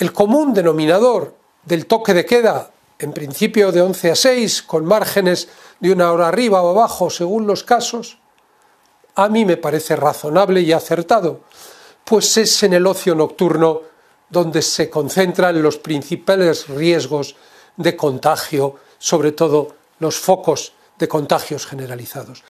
El común denominador del toque de queda, en principio de 11 a 6, con márgenes de una hora arriba o abajo según los casos, a mí me parece razonable y acertado, pues es en el ocio nocturno donde se concentran los principales riesgos de contagio, sobre todo los focos de contagios generalizados.